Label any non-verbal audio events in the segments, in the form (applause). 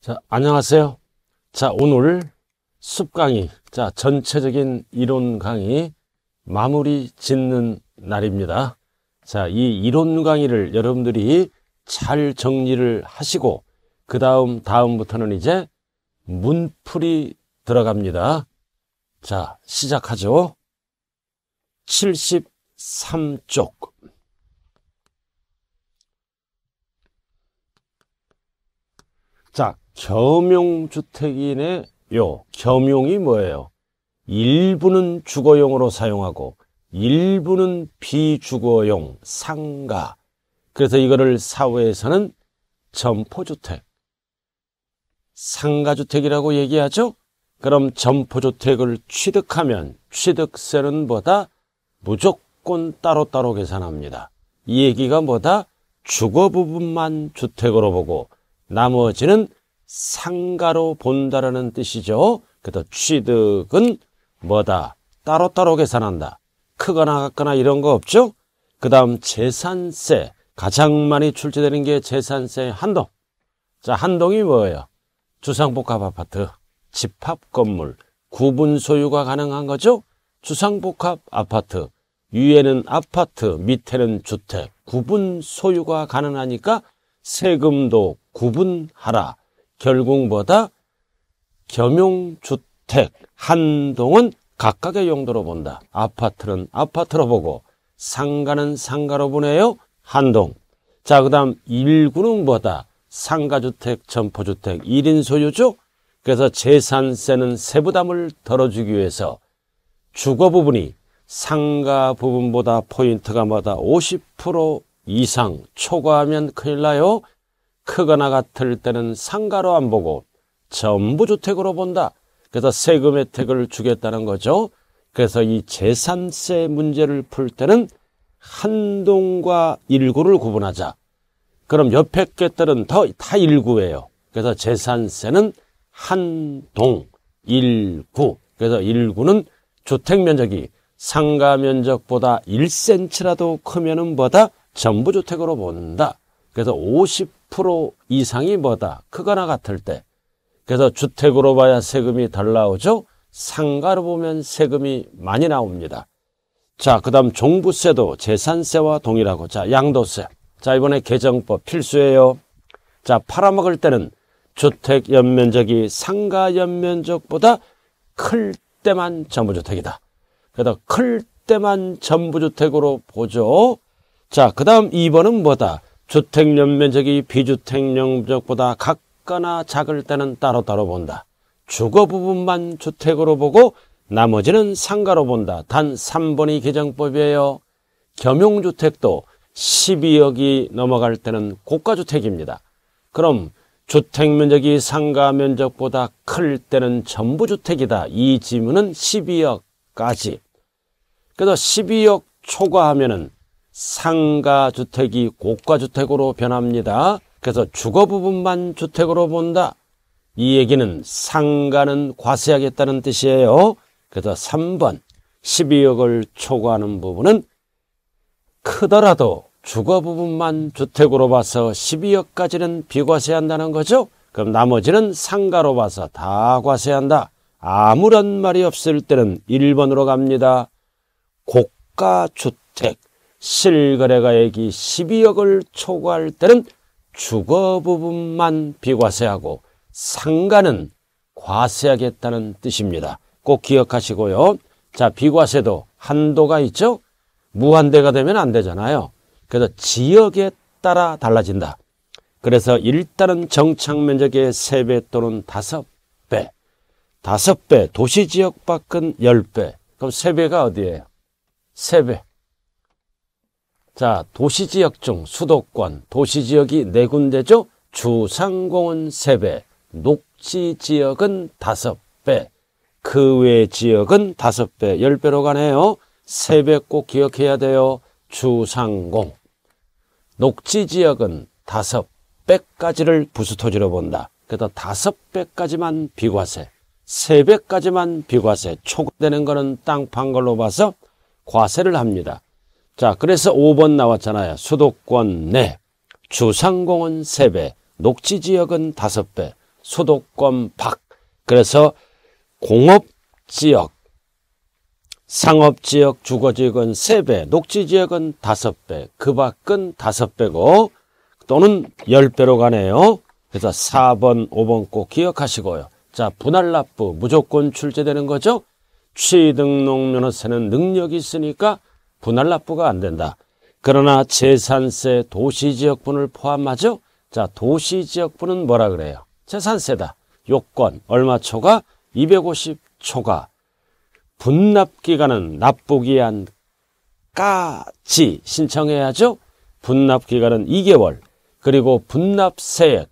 자, 안녕하세요. 자, 오늘 숲 강의, 자, 전체적인 이론 강의 마무리 짓는 날입니다. 자, 이 이론 강의를 여러분들이 잘 정리를 하시고, 그 다음, 다음부터는 이제 문풀이 들어갑니다. 자, 시작하죠. 73쪽. 자, 겸용주택이네 요 겸용이 뭐예요? 일부는 주거용으로 사용하고 일부는 비주거용 상가 그래서 이거를 사회에서는 점포주택 상가주택이라고 얘기하죠 그럼 점포주택을 취득하면 취득세는 보다 무조건 따로따로 계산합니다 이 얘기가 뭐다 주거 부분만 주택으로 보고 나머지는 상가로 본다라는 뜻이죠. 그래서 취득은 뭐다? 따로따로 계산한다. 크거나 같거나 이런 거 없죠? 그 다음 재산세. 가장 많이 출제되는 게 재산세 한동. 자, 한동이 뭐예요? 주상복합 아파트, 집합 건물, 구분 소유가 가능한 거죠? 주상복합 아파트, 위에는 아파트, 밑에는 주택, 구분 소유가 가능하니까 세금도 구분하라. 결국보다 겸용주택, 한동은 각각의 용도로 본다. 아파트는 아파트로 보고 상가는 상가로 보네요. 한동. 자, 그 다음 1구는 뭐다? 상가주택, 점포주택, 1인 소유주? 그래서 재산세는 세부담을 덜어주기 위해서 주거 부분이 상가 부분보다 포인트가 뭐다50% 이상 초과하면 큰일 나요. 크거나 같을 때는 상가로 안 보고 전부 주택으로 본다. 그래서 세금 혜택을 주겠다는 거죠. 그래서 이 재산세 문제를 풀 때는 한동과 일구를 구분하자. 그럼 옆에 것들은 더 다 일구예요. 그래서 재산세는 한동, 일구. 그래서 일구는 주택 면적이 상가 면적보다 1cm라도 크면은 보다 전부 주택으로 본다. 그래서 50 10% 이상이 뭐다 크거나 같을 때 그래서 주택으로 봐야 세금이 덜 나오죠 상가로 보면 세금이 많이 나옵니다 자그 다음 종부세도 재산세와 동일하고 자 양도세 자 이번에 개정법 필수예요 자 팔아먹을 때는 주택 연면적이 상가 연면적보다 클 때만 전부주택이다 그래서 클 때만 전부주택으로 보죠 자, 그 다음 2번은 뭐다? 주택연 면적이 비주택형 면적보다 같거나 작을 때는 따로따로 본다. 주거 부분만 주택으로 보고 나머지는 상가로 본다. 단 3번이 개정법이에요. 겸용주택도 12억이 넘어갈 때는 고가주택입니다. 그럼 주택 면적이 상가 면적보다 클 때는 전부 주택이다. 이 지문은 12억까지. 그래서 12억 초과하면은 상가 주택이 고가 주택으로 변합니다. 그래서 주거 부분만 주택으로 본다. 이 얘기는 상가는 과세하겠다는 뜻이에요. 그래서 3번 12억을 초과하는 부분은 크더라도 주거 부분만 주택으로 봐서 12억까지는 비과세한다는 거죠. 그럼 나머지는 상가로 봐서 다 과세한다. 아무런 말이 없을 때는 1번으로 갑니다. 고가 주택. 실거래가액이 12억을 초과할 때는 주거 부분만 비과세하고 상가는 과세하겠다는 뜻입니다. 꼭 기억하시고요. 자, 비과세도 한도가 있죠? 무한대가 되면 안 되잖아요. 그래서 지역에 따라 달라진다. 그래서 일단은 정착 면적의 3배 또는 5배, 5배, 도시 지역 밖은 10배. 그럼 3배가 어디예요? 3배. 자, 도시지역 중 수도권, 도시지역이 네 군데죠. 주상공은 세배 녹지지역은 다섯 배그 외 지역은 다섯 배 열배로 가네요. 세 배 꼭 기억해야 돼요. 주상공. 녹지지역은 다섯 배까지를 부수토지로 본다. 그래서 다섯 배까지만 비과세, 세 배까지만 비과세, 초과되는 거는 땅 판 걸로 봐서 과세를 합니다. 자, 그래서 5번 나왔잖아요. 수도권 4, 주상공은 3배, 녹지지역은 5배, 수도권 밖. 그래서 공업지역, 상업지역, 주거지역은 3배, 녹지지역은 5배, 그 밖은 5배고 또는 10배로 가네요. 그래서 4번, 5번 꼭 기억하시고요. 자, 분할 납부 무조건 출제되는 거죠? 취득록면허세는 능력이 있으니까 분할 납부가 안 된다. 그러나 재산세 도시지역분을 포함하죠? 자, 도시지역분은 뭐라 그래요? 재산세다. 요건 얼마 초과? 250 초과. 분납기간은 납부기한까지 신청해야죠? 분납기간은 2개월. 그리고 분납세액.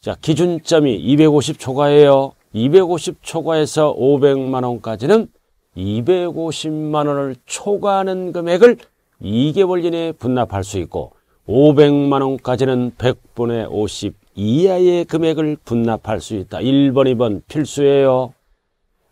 자, 기준점이 250 초과예요. 250 초과에서 500만 원까지는 250만 원을 초과하는 금액을 2개월 이내에 분납할 수 있고 500만 원까지는 100분의 50 이하의 금액을 분납할 수 있다. 1번, 2번 필수예요.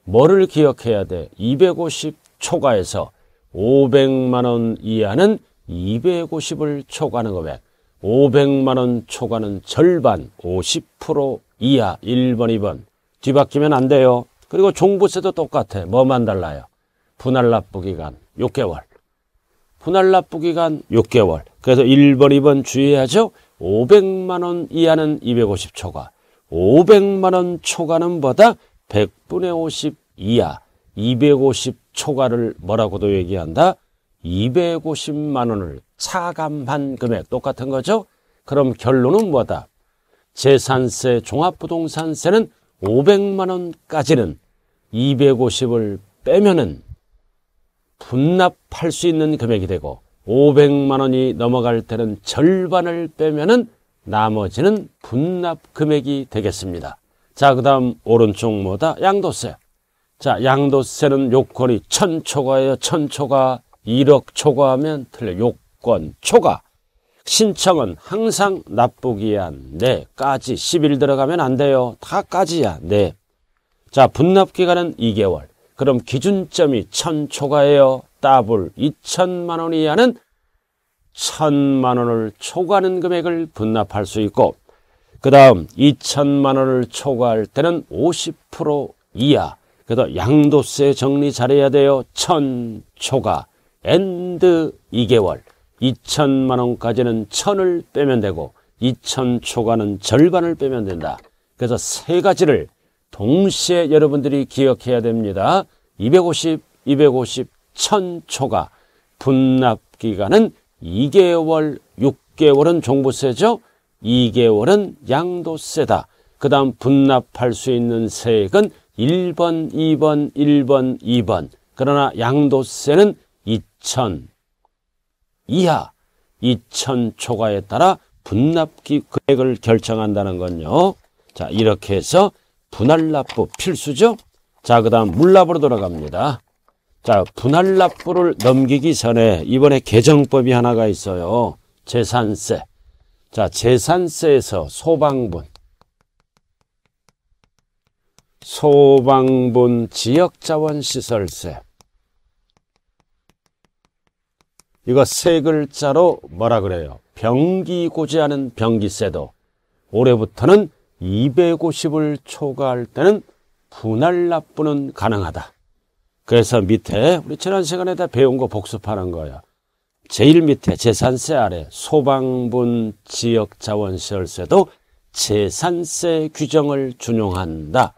뭐를 기억해야 돼? 250 초과해서 500만 원 이하는 250을 초과하는 금액. 500만 원 초과는 절반 50% 이하 1번, 2번. 뒤바뀌면 안 돼요. 그리고 종부세도 똑같아. 뭐만 달라요? 분할 납부 기간 6개월. 분할 납부 기간 6개월. 그래서 1번, 2번 주의하죠. 500만 원 이하는 250 초과. 500만 원 초과는 뭐다? 100분의 50 이하. 250 초과를 뭐라고도 얘기한다? 250만 원을 차감한 금액 똑같은 거죠? 그럼 결론은 뭐다? 재산세, 종합부동산세는 500만 원까지는 250을 빼면은 분납할 수 있는 금액이 되고 500만 원이 넘어갈 때는 절반을 빼면은 나머지는 분납 금액이 되겠습니다. 자, 그 다음 오른쪽 뭐다? 양도세. 자, 양도세는 요건이 천 초과예요. 천 초과, 1억 초과하면 틀려. 요건 초과. 신청은 항상 납부기한 네 까지 10일 들어가면 안 돼요. 다 까지야. 네. 자 분납기간은 2개월. 그럼 기준점이 1000 초과해요. 더블 2천만 원 이하는 1 0 0 0만 원을 초과하는 금액을 분납할 수 있고 그 다음 2 0 0 0만 원을 초과할 때는 50% 이하 그래서 양도세 정리 잘해야 돼요. 1000 초과 엔드 2개월 2천만 원까지는 천을 빼면 되고 2천 초과는 절반을 빼면 된다. 그래서 세 가지를 동시에 여러분들이 기억해야 됩니다. 250, 250, 1천 초과. 분납 기간은 2개월, 6개월은 종부세죠. 2개월은 양도세다. 그 다음 분납할 수 있는 세액은 1번, 2번, 1번, 2번. 그러나 양도세는 2천, 이하 2천 초과에 따라 분납기 금액을 결정한다는 건요. 자 이렇게 해서 분할납부 필수죠. 자그 다음 물납으로 돌아갑니다. 자 분할납부를 넘기기 전에 이번에 개정법이 하나가 있어요. 재산세. 자 재산세에서 소방분. 소방분 지역자원시설세 이거 세 글자로 뭐라 그래요? 병기고지하는 병기세도. 올해부터는 250을 초과할 때는 분할 납부는 가능하다. 그래서 밑에 우리 지난 시간에 다 배운 거 복습하는 거야. 제일 밑에 재산세 아래 소방분 지역자원시설세도 재산세 규정을 준용한다.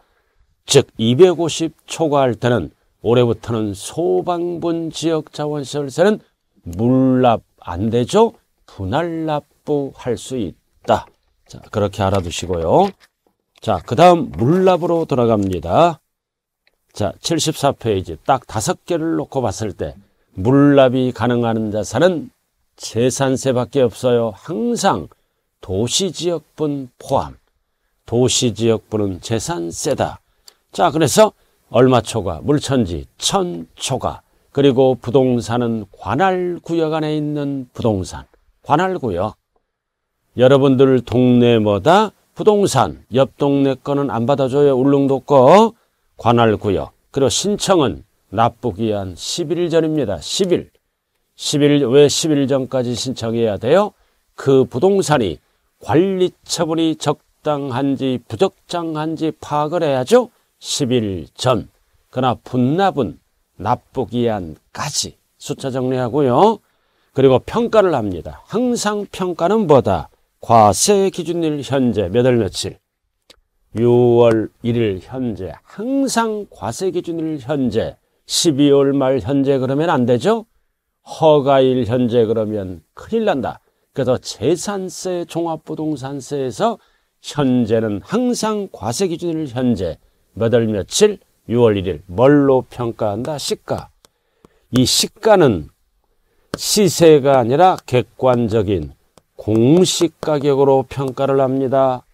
즉 250 초과할 때는 올해부터는 소방분 지역자원시설세는 물납 안 되죠? 분할 납부할 수 있다. 자, 그렇게 알아두시고요. 자, 그 다음 물납으로 돌아갑니다. 자, 74페이지 딱 다섯 개를 놓고 봤을 때 물납이 가능한 자산은 재산세밖에 없어요. 항상 도시지역분 포함. 도시지역분은 재산세다. 자, 그래서 얼마 초과, 물천지 천초과, 그리고 부동산은 관할 구역 안에 있는 부동산, 관할 구역. 여러분들 동네마다 부동산, 옆 동네 거는 안 받아줘요. 울릉도 거 관할 구역. 그리고 신청은 납부기한 10일 전입니다. 10일. 10일, 왜 10일 전까지 신청해야 돼요? 그 부동산이 관리 처분이 적당한지 부적당한지 파악을 해야죠. 10일 전. 그러나 분납은 납부기한까지 숫자 정리하고요. 그리고 평가를 합니다. 항상 평가는 뭐다? 과세 기준일 현재 몇 월 며칠 6월 1일 현재 항상 과세 기준일 현재 12월 말 현재 그러면 안 되죠? 허가일 현재 그러면 큰일 난다. 그래서 재산세 종합부동산세에서 현재는 항상 과세 기준일 현재 몇 월 며칠 6월 1일 뭘로 평가한다? 시가. 이 시가는 시세가 아니라 객관적인 공시 가격으로 평가를 합니다.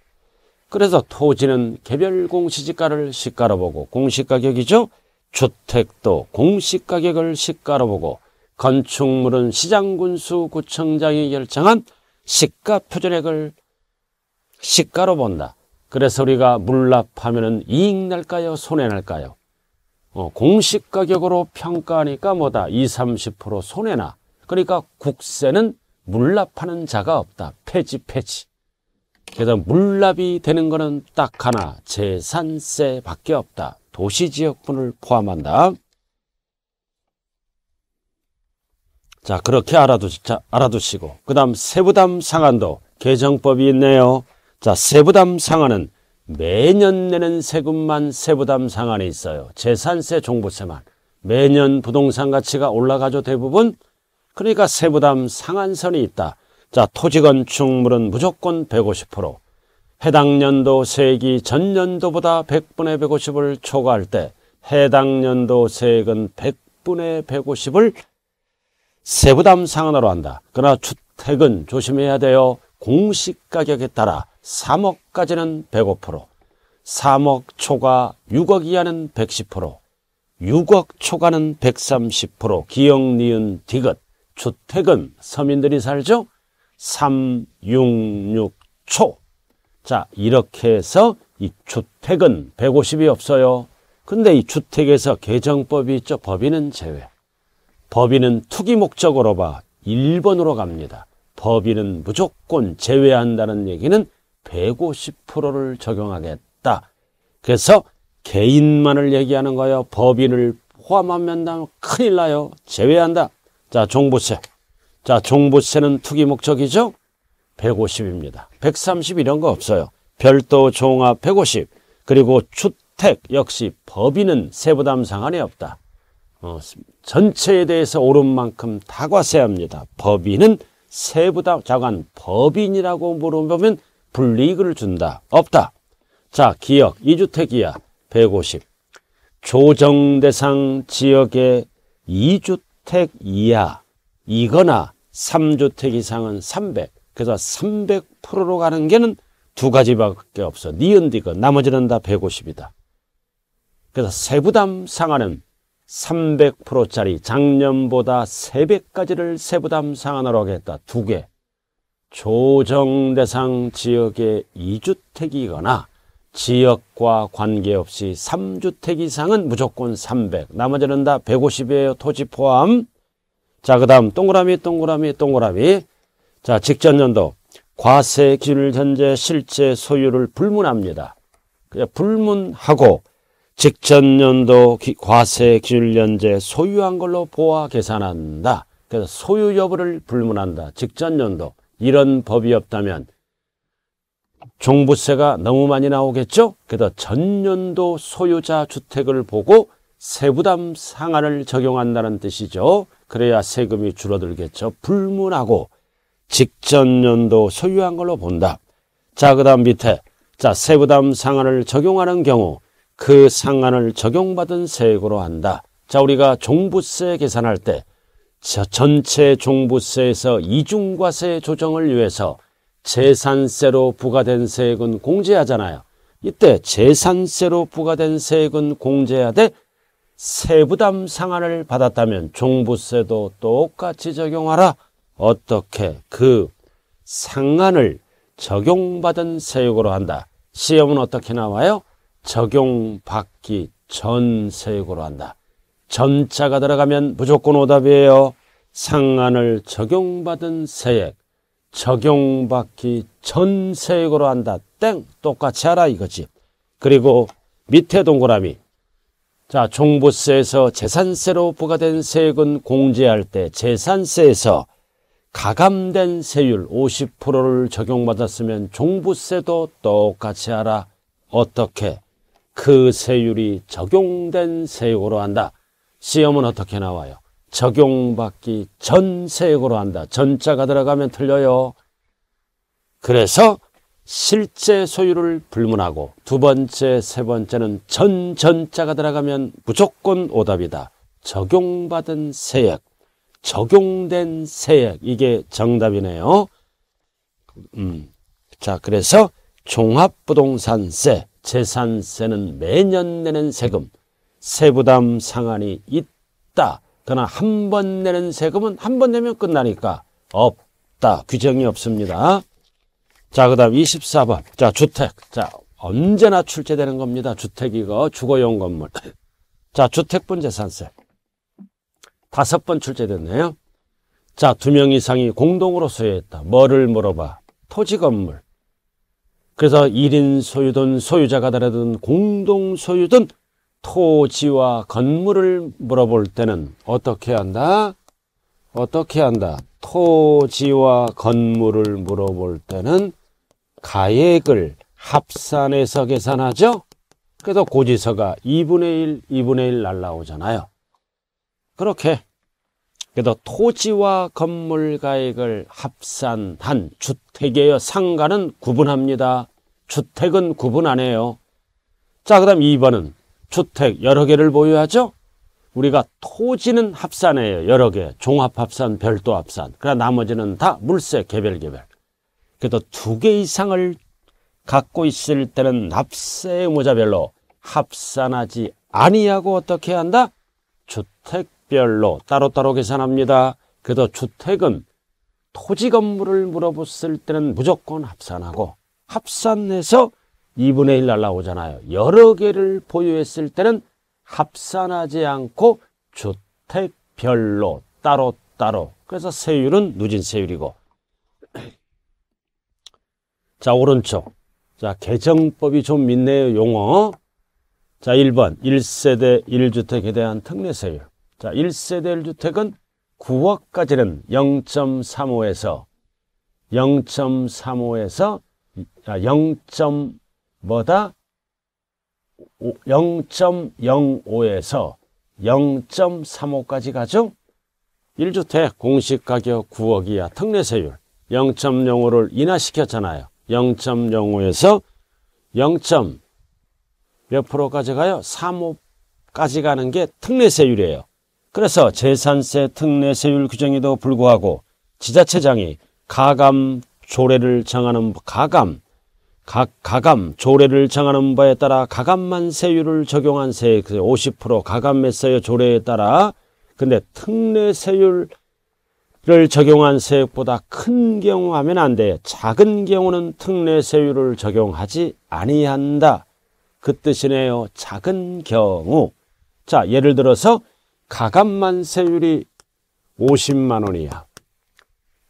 그래서 토지는 개별 공시지가를 시가로 보고 공시 가격이죠. 주택도 공시 가격을 시가로 보고 건축물은 시장군수 구청장이 결정한 시가 표준액을 시가로 본다. 그래서 우리가 물납하면 이익 날까요? 손해 날까요? 어, 공식 가격으로 평가하니까 뭐다? 20, 30% 손해나. 그러니까 국세는 물납하는 자가 없다. 폐지, 폐지. 그래서 물납이 되는 거는 딱 하나. 재산세밖에 없다. 도시지역분을 포함한다. 자, 그렇게 알아두, 자, 알아두시고. 그 다음 세부담 상한도 개정법이 있네요. 자, 세부담 상한은 매년 내는 세금만 세부담 상한에 있어요. 재산세, 종부세만. 매년 부동산 가치가 올라가죠, 대부분. 그러니까 세부담 상한선이 있다. 자, 토지 건축물은 무조건 150%. 해당 연도 세액이 전년도보다 100분의 150을 초과할 때 해당 연도 세액은 100분의 150을 세부담 상한으로 한다. 그러나 주택은 조심해야 돼요. 공시가격에 따라 3억까지는 105%, 3억 초과 6억 이하는 110%, 6억 초과는 130%, 기역, 니은, 디귿, 주택은 서민들이 살죠? 366초. 자, 이렇게 해서 이 주택은 150이 없어요. 근데 이 주택에서 개정법이 있죠. 법인은 제외. 법인은 투기 목적으로 봐 1번으로 갑니다. 법인은 무조건 제외한다는 얘기는 150%를 적용하겠다. 그래서 개인만을 얘기하는 거예요. 법인을 포함하면 큰일 나요. 제외한다. 자, 종부세. 자, 종부세는 투기 목적이죠? 150입니다. 130 이런 거 없어요. 별도 종합 150. 그리고 주택 역시 법인은 세부담 상한이 없다. 어, 전체에 대해서 오른 만큼 다 과세합니다. 법인은 세부담 자간 법인이라고 물어보면 불이익을 준다. 없다. 자, 기역 2주택 이야 150. 조정 대상 지역의 2주택 이하 이거나 3주택 이상은 300. 그래서 300%로 가는 게는 두 가지밖에 없어. 니은 디건 나머지는 다 150이다. 그래서 세부담 상한은 300%짜리 작년보다 3배까지를 세부담 상한으로 하겠다. 두 개. 조정 대상 지역의 2주택이거나 지역과 관계없이 3주택 이상은 무조건 300. 나머지는 다 150이에요. 토지 포함. 자, 그 다음 동그라미, 동그라미, 동그라미. 자, 직전 연도. 과세 기준일 현재 실제 소유를 불문합니다. 그냥 불문하고 직전 연도 과세 기준일 현재 소유한 걸로 보아 계산한다. 그래서 소유 여부를 불문한다. 직전 연도. 이런 법이 없다면 종부세가 너무 많이 나오겠죠? 그래서 전년도 소유자 주택을 보고 세부담 상한을 적용한다는 뜻이죠. 그래야 세금이 줄어들겠죠. 불문하고 직전년도 소유한 걸로 본다. 자, 그 다음 밑에 자 세부담 상한을 적용하는 경우 그 상한을 적용받은 세액으로 한다. 자, 우리가 종부세 계산할 때 전체 종부세에서 이중과세 조정을 위해서 재산세로 부과된 세액은 공제하잖아요. 이때 재산세로 부과된 세액은 공제하되 세부담 상한을 받았다면 종부세도 똑같이 적용하라. 어떻게 그 상한을 적용받은 세액으로 한다. 시험은 어떻게 나와요? 적용받기 전 세액으로 한다. 전차가 들어가면 무조건 오답이에요. 상한을 적용받은 세액, 적용받기 전 세액으로 한다. 땡! 똑같이 하라 이거지. 그리고 밑에 동그라미. 자, 종부세에서 재산세로 부과된 세액은 공제할 때 재산세에서 가감된 세율 50%를 적용받았으면 종부세도 똑같이 하라. 어떻게? 그 세율이 적용된 세액으로 한다. 시험은 어떻게 나와요? 적용받기 전세역으로 한다. 전자가 들어가면 틀려요. 그래서 실제 소유를 불문하고 두 번째, 세 번째는 전 전자가 들어가면 무조건 오답이다. 적용받은 세액, 적용된 세액 이게 정답이네요. 음. 자, 그래서 종합부동산세, 재산세는 매년 내는 세금, 세부담 상한이 있다. 그러나 한 번 내는 세금은 한 번 내면 끝나니까 없다. 규정이 없습니다. 자, 그 다음 24번. 자, 주택. 자, 언제나 출제되는 겁니다. 주택 이거. 주거용 건물. (clears throat) 자, 주택분 재산세. 다섯 번 출제됐네요. 자, 두 명 이상이 공동으로 소유했다. 뭐를 물어봐? 토지 건물. 그래서 1인 소유든 소유자가 다르든 공동 소유든 토지와 건물을 물어볼 때는 어떻게 한다? 어떻게 한다? 토지와 건물을 물어볼 때는 가액을 합산해서 계산하죠? 그래서 고지서가 2분의 1, 2분의 1 날라오잖아요. 그렇게. 그래서 토지와 건물 가액을 합산한 주택의 상가는 구분합니다. 주택은 구분 안 해요. 자, 그 다음 2번은 주택 여러 개를 보유하죠? 우리가 토지는 합산해요. 여러 개. 종합합산, 별도합산. 그러나 나머지는 다 물세 개별개별. 그래도 두 개 이상을 갖고 있을 때는 납세 의 모자별로 합산하지 아니하고 어떻게 한다? 주택별로 따로따로 계산합니다. 그래도 주택은 토지 건물을 물어봤을 때는 무조건 합산하고 합산해서 2분의 1 날라오잖아요. 여러 개를 보유했을 때는 합산하지 않고 주택별로 따로따로. 그래서 세율은 누진 세율이고. (clears throat) 자, 오른쪽. 자, 개정법이 좀 있네요, 용어. 자, 1번. 1세대 1주택에 대한 특례세율. 자, 1세대 1주택은 9억까지는 0.35에서 0.35에서 0. 아, 뭐다? 0.05에서 0.35까지 가죠? 1주택 공시가격 9억 이하 특례세율 0.05를 인하시켰잖아요. 0.05에서 0. 몇 프로까지 가요? 3호까지 가는 게 특례세율이에요. 그래서 재산세 특례세율 규정에도 불구하고 지자체장이 가감 조례를 정하는 가감 각 가감 조례를 정하는 바에 따라 가감만 세율을 적용한 세액 50% 가감 했어요 조례에 따라 근데 특례 세율 을 적용한 세액보다 큰 경우 하면 안 돼. 작은 경우는 특례 세율을 적용하지 아니한다. 그 뜻이네요. 작은 경우. 자, 예를 들어서 가감만 세율이 50만 원이야.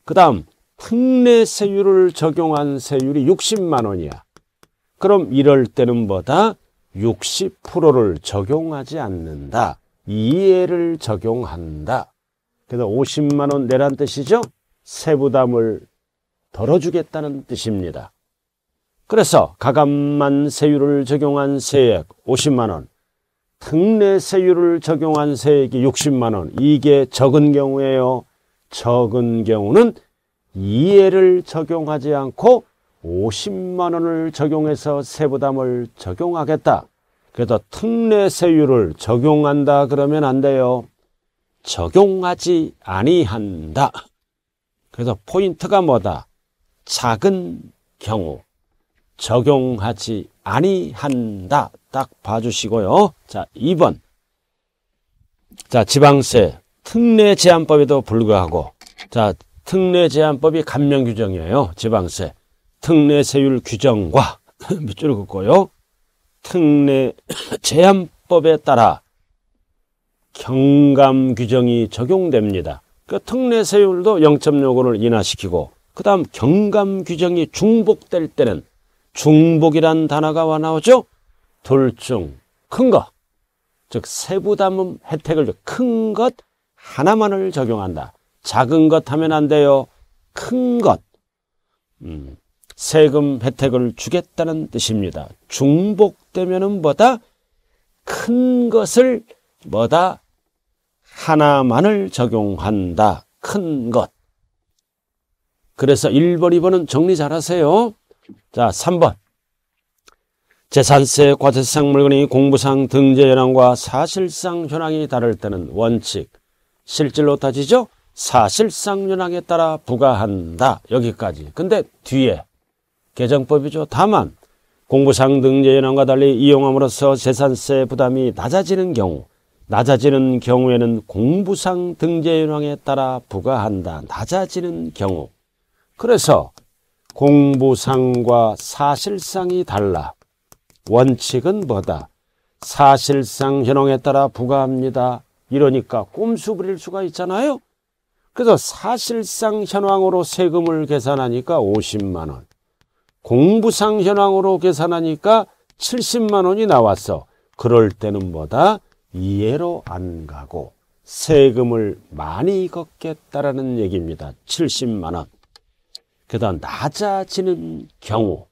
그다음 특례 세율을 적용한 세율이 60만 원이야. 그럼 이럴 때는 뭐다? 60%를 적용하지 않는다. 이해를 적용한다. 그래서 50만 원 내란 뜻이죠? 세부담을 덜어주겠다는 뜻입니다. 그래서 가감만 세율을 적용한 세액 50만 원, 특례 세율을 적용한 세액이 60만 원. 이게 적은 경우예요. 적은 경우는 이해를 적용하지 않고 50만 원을 적용해서 세부담을 적용하겠다. 그래서 특례세율을 적용한다 그러면 안 돼요. 적용하지 아니한다. 그래서 포인트가 뭐다? 작은 경우 적용하지 아니한다. 딱 봐주시고요. 자, 2번. 자, 지방세 특례 제한법에도 불구하고 자, 특례 제한법이 감면 규정이에요. 지방세. 특례세율 규정과 (laughs) 밑줄을 긋고요. 특례 (coughs) 제한법에 따라 경감 규정이 적용됩니다. 그 특례세율도 0.요구를 인하시키고 그 다음 경감 규정이 중복될 때는 중복이란 단어가 와 나오죠? 둘 중 큰 것, 즉 세부담음 혜택을 큰 것 하나만을 적용한다. 작은 것 하면 안 돼요. 큰 것. 음, 세금 혜택을 주겠다는 뜻입니다. 중복되면은 뭐다? 큰 것을 뭐다? 하나만을 적용한다. 큰 것. 그래서 1번, 2번은 정리 잘 하세요. 자, 3번. 재산세, 과세상 물건이 공부상 등재 현황과 사실상 현황이 다를 때는 원칙, 실질로 따지죠? 사실상 윤항에 따라 부과한다. 여기까지. 근데 뒤에 개정법이죠. 다만 공부상 등재연함과 달리 이용함으로써 재산세 부담이 낮아지는 경우 낮아지는 경우에는 공부상 등재연황에 따라 부과한다. 낮아지는 경우. 그래서 공부상과 사실상이 달라. 원칙은 뭐다? 사실상 현황에 따라 부과합니다. 이러니까 꼼수 부릴 수가 있잖아요. 그래서 사실상 현황으로 세금을 계산하니까 50만 원. 공부상 현황으로 계산하니까 70만 원이 나왔어. 그럴 때는 뭐다? 이해로 안 가고 세금을 많이 걷겠다라는 얘기입니다. 70만 원. 그다음 낮아지는 경우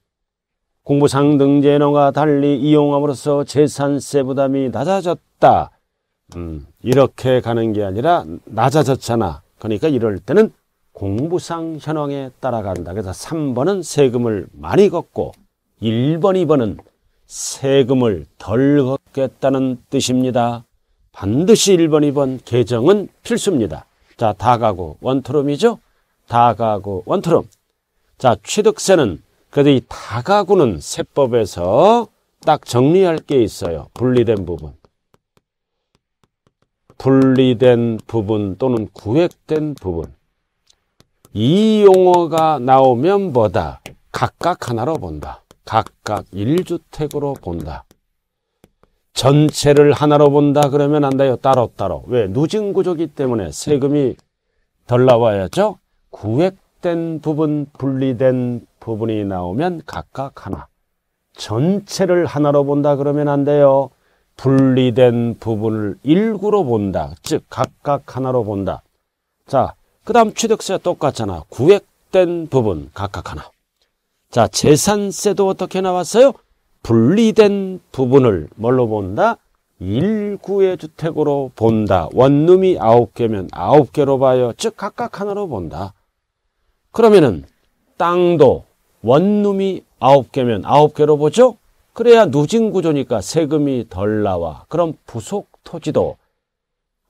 공부상 등재너가 달리 이용함으로써 재산세 부담이 낮아졌다. 음, 이렇게 가는 게 아니라 낮아졌잖아. 그러니까 이럴 때는 공부상 현황에 따라간다. 그래서 3번은 세금을 많이 걷고 1번, 2번은 세금을 덜 걷겠다는 뜻입니다. 반드시 1번, 2번 개정은 필수입니다. 자, 다가구 원트럼이죠? 다가구 원트럼. 자, 취득세는 그래도 이 다가구는 세법에서 딱 정리할 게 있어요. 분리된 부분. 분리된 부분 또는 구획된 부분 이 용어가 나오면 뭐다? 각각 하나로 본다. 각각 일주택으로 본다. 전체를 하나로 본다 그러면 안 돼요. 따로따로. 왜? 누진 구조기 때문에 세금이 덜 나와야죠. 구획된 부분, 분리된 부분이 나오면 각각 하나. 전체를 하나로 본다 그러면 안 돼요. 분리된 부분을 일구로 본다. 즉 각각 하나로 본다. 자, 그 다음 취득세 똑같잖아. 구획된 부분 각각 하나. 자, 재산세도 어떻게 나왔어요? 분리된 부분을 뭘로 본다? 일구의 주택으로 본다. 원룸이 아홉 개면 아홉 개로 봐요. 즉 각각 하나로 본다. 그러면은 땅도 원룸이 아홉 개면 아홉 개로 보죠? 그래야 누진 구조니까 세금이 덜 나와. 그럼 부속 토지도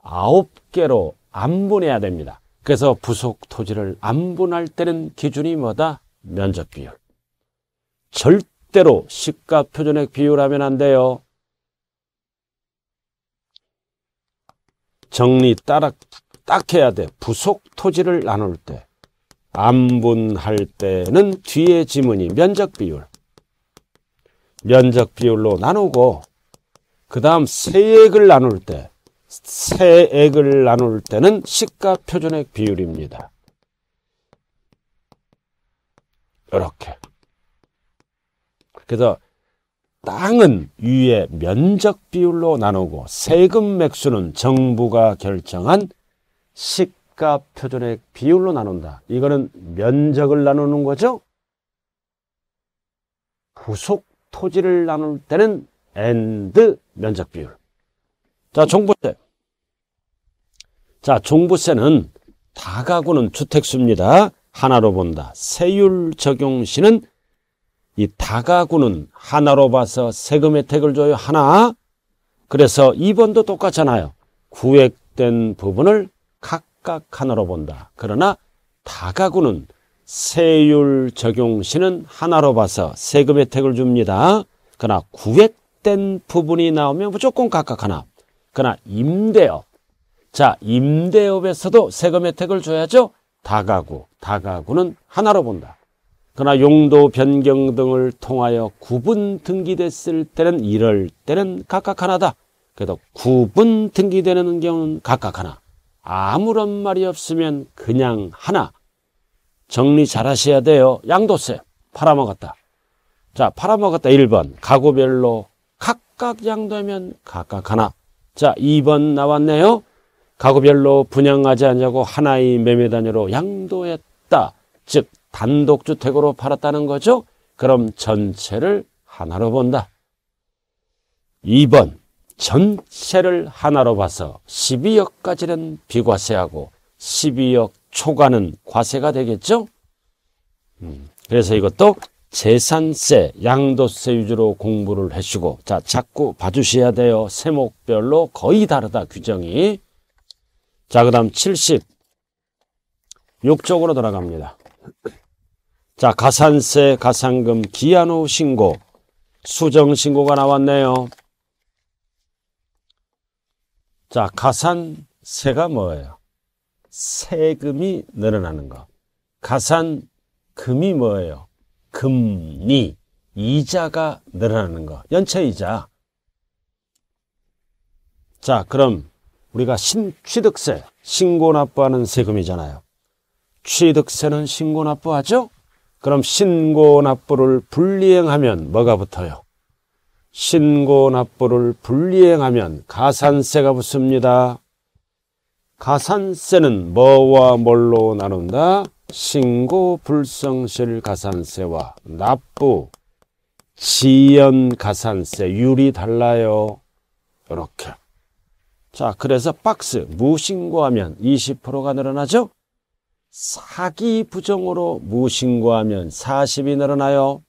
아홉 개로 안분해야 됩니다. 그래서 부속 토지를 안분할 때는 기준이 뭐다? 면적 비율. 절대로 시가 표준액 비율하면 안 돼요. 정리 따라 딱 해야 돼. 부속 토지를 나눌 때. 안분할 때는 뒤에 지문이 면적 비율. 면적 비율로 나누고 그 다음 세액을 나눌 때 세액을 나눌 때는 시가 표준액 비율입니다. 이렇게 그래서 땅은 위에 면적 비율로 나누고 세금 맥수는 정부가 결정한 시가 표준액 비율로 나눈다. 이거는 면적을 나누는 거죠. 구속 토지를 나눌 때는 엔드 면적 비율. 자, 종부세. 자, 종부세는 다가구는 주택수입니다. 하나로 본다. 세율 적용 시는 이 다가구는 하나로 봐서 세금 혜택을 줘요. 하나. 그래서 2번도 똑같잖아요. 구획된 부분을 각각 하나로 본다. 그러나 다가구는 세율 적용시는 하나로 봐서 세금 혜택을 줍니다. 그러나 구획된 부분이 나오면 무조건 각각 하나. 그러나 임대업. 자, 임대업에서도 세금 혜택을 줘야죠. 다가구, 다가구는 하나로 본다. 그러나 용도 변경 등을 통하여 구분 등기됐을 때는 이럴 때는 각각 하나다. 그래도 구분 등기되는 경우는 각각 하나. 아무런 말이 없으면 그냥 하나. 정리 잘 하셔야 돼요. 양도세 팔아먹었다. 자, 팔아먹었다 1번. 가구별로 각각 양도하면 각각 하나. 자, 2번 나왔네요. 가구별로 분양하지 않냐고 하나의 매매 단위로 양도했다. 즉 단독주택으로 팔았다는 거죠. 그럼 전체를 하나로 본다. 2번 전체를 하나로 봐서 12억까지는 비과세하고 12억 초과는 과세가 되겠죠? 음, 그래서 이것도 재산세, 양도세 위주로 공부를 해주고 자 자꾸 봐주셔야 돼요. 세목별로 거의 다르다 규정이. 자, 그 다음 70. 6쪽으로 돌아갑니다. 자, 가산세, 가산금, 기한 후 신고, 수정 신고가 나왔네요. 자, 가산세가 뭐예요? 세금이 늘어나는 거. 가산금이 뭐예요? 금리, 이자가 늘어나는 거. 연체이자. 자, 그럼 우리가 신, 취득세, 신고 납부하는 세금이잖아요. 취득세는 신고 납부하죠? 그럼 신고 납부를 불이행하면 뭐가 붙어요? 신고 납부를 불이행하면 가산세가 붙습니다. 가산세는 뭐와 뭘로 나눈다? 신고 불성실 가산세와 납부 지연 가산세 율이 달라요. 이렇게. 자, 그래서 박스 무신고하면 20%가 늘어나죠? 사기 부정으로 무신고하면 40이 늘어나요.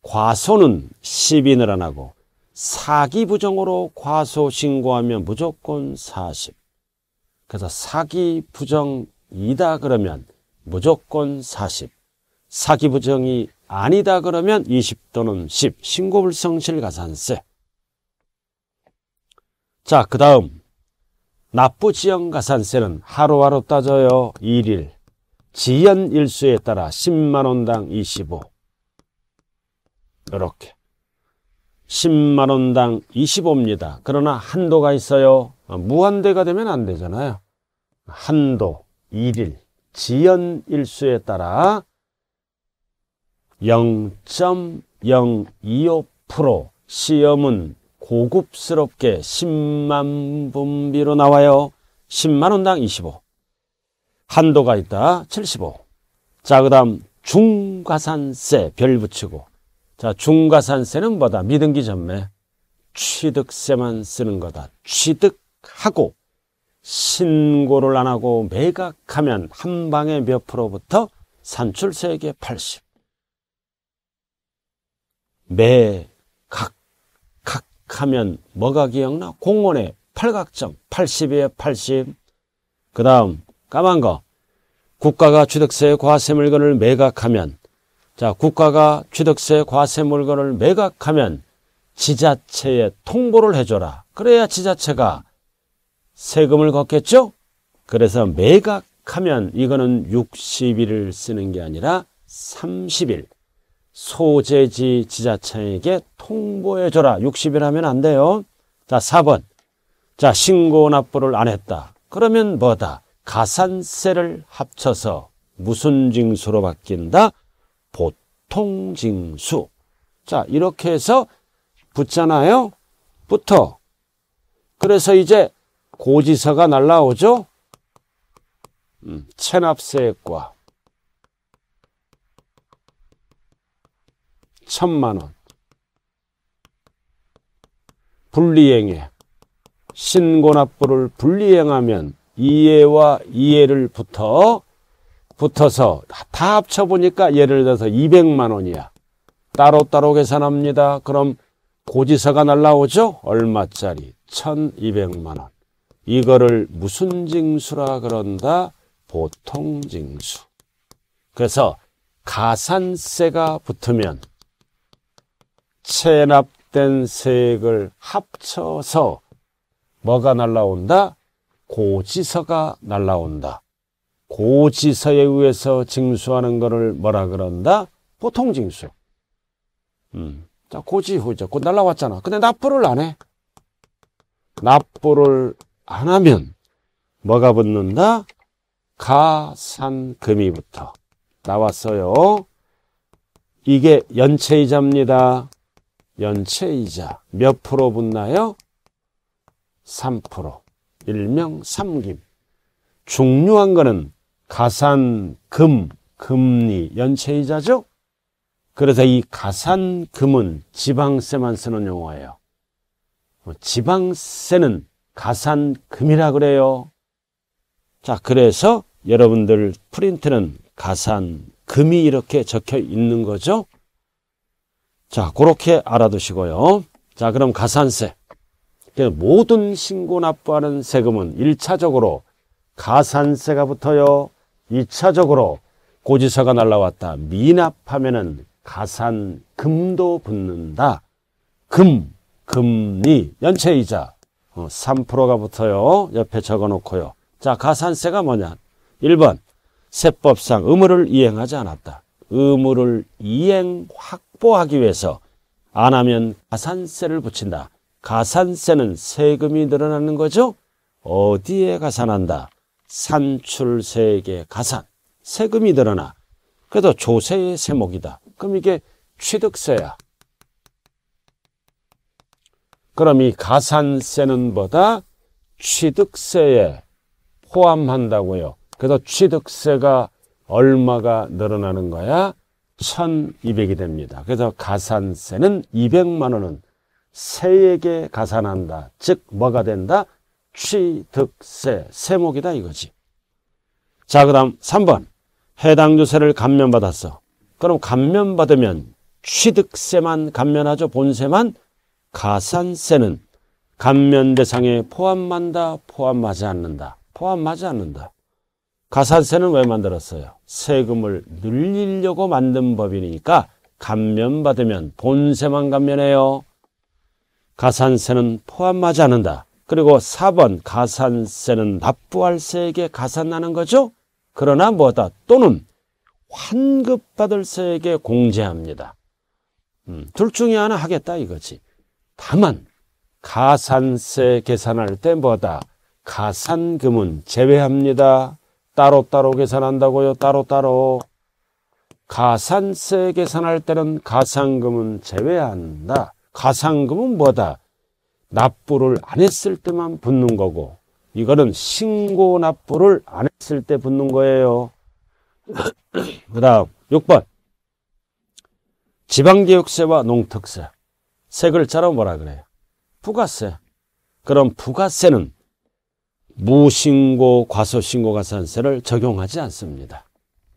과소는 10이 늘어나고 사기 부정으로 과소 신고하면 무조건 40. 그래서 사기 부정이다 그러면 무조건 40. 사기 부정이 아니다 그러면 20 또는 10. 신고불성실 가산세. 자, 그 다음. 납부지연 가산세는 하루하루 따져요. 1일. 지연 일수에 따라 10만원당 25. 이렇게. 10만원당 25입니다. 그러나 한도가 있어요. 무한대가 되면 안 되잖아요. 한도, 일일, 지연 일수에 따라 0.025% 시험은 고급스럽게 10만 분비로 나와요. 10만 원당 25. 한도가 있다. 75. 자, 그다음 중과산세 별 붙이고. 자, 중과산세는 뭐다? 미등기 전매. 취득세만 쓰는 거다. 취득하고 신고를 안 하고 매각하면 한 방에 몇 프로부터 산출세액의 80. 매각 각 하면 뭐가 기억나? 공원의 팔각정 80이에 80. 그다음 까만 거. 국가가 취득세 과세 물건을 매각하면 자, 국가가 취득세 과세 물건을 매각하면 지자체에 통보를 해줘라. 그래야 지자체가 세금을 걷겠죠? 그래서 매각하면 이거는 60일을 쓰는 게 아니라 30일 소재지 지자체에게 통보해줘라. 60일 하면 안 돼요. 자, 4번. 자, 신고 납부를 안 했다. 그러면 뭐다? 가산세를 합쳐서 무슨 징수로 바뀐다? 보통 징수. 자, 이렇게 해서 붙잖아요. 붙어. 그래서 이제 고지서가 날라오죠? 음, 체납세액과 천만원 불리행액 신고납부를 불리행하면 이해와 이해를 붙어 붙어서 다 합쳐보니까 예를 들어서 200만 원이야. 따로따로 계산합니다. 그럼 고지서가 날라오죠? 얼마짜리? 1200만 원. 이거를 무슨 징수라 그런다? 보통 징수. 그래서 가산세가 붙으면 체납된 세액을 합쳐서 뭐가 날라온다? 고지서가 날라온다. 고지서에 의해서 징수하는 거를 뭐라 그런다? 보통 징수. 음. 자, 고지후죠. 곧 날라왔잖아. 근데 납부를 안 해. 납부를 안 하면 뭐가 붙는다? 가산금이부터 나왔어요. 이게 연체이자입니다. 연체이자 몇 프로 붙나요? 3% 일명 3김 중요한 거는 가산금, 금리, 연체이자죠? 그래서 이 가산금은 지방세만 쓰는 용어예요. 뭐 지방세는 가산금이라 그래요. 자, 그래서 여러분들 프린트는 가산금이 이렇게 적혀 있는 거죠. 자, 그렇게 알아두시고요. 자, 그럼 가산세. 그 모든 신고 납부하는 세금은 1차적으로 가산세가 붙어요. 2차적으로 고지서가 날라왔다. 미납하면은 가산금도 붙는다. 금, 금리, 연체이자, 3%가 어, 붙어요. 옆에 적어놓고요. 자, 가산세가 뭐냐? 1번, 세법상 의무를 이행하지 않았다. 의무를 이행 확보하기 위해서 안 하면 가산세를 붙인다. 가산세는 세금이 늘어나는 거죠? 어디에 가산한다? 산출세액의 가산. 세금이 늘어나. 그래도 조세의 세목이다. 그럼 이게 취득세야. 그럼 이 가산세는 뭐다? 취득세에 포함한다고요. 그래서 취득세가 얼마가 늘어나는 거야? 1200이 됩니다. 그래서 가산세는 200만 원은 세에게 가산한다. 즉 뭐가 된다? 취득세, 세목이다 이거지. 자, 그다음 3번. 해당 주세를 감면받았어. 그럼 감면받으면 취득세만 감면하죠. 본세만 가산세는 감면 대상에 포함한다, 포함하지 않는다. 포함하지 않는다. 가산세는 왜 만들었어요? 세금을 늘리려고 만든 법이니까 감면받으면 본세만 감면해요. 가산세는 포함하지 않는다. 그리고 4번 가산세는 납부할 세액에 가산나는 거죠. 그러나 뭐다 또는 환급받을 세액에 공제합니다. 음, 둘 중에 하나 하겠다 이거지. 다만 가산세 계산할 때 뭐다? 가산금은 제외합니다. 따로따로 계산한다고요. 따로따로. 가산세 계산할 때는 가산금은 제외한다. 가산금은 뭐다? 납부를 안 했을 때만 붙는 거고 이거는 신고 납부를 안 했을 때 붙는 거예요. (coughs) 그 다음 6번 지방교육세와 농특세 세 글자로 뭐라 그래요? 부가세. 그럼 부가세는 무신고, 과소신고가 산세를 적용하지 않습니다.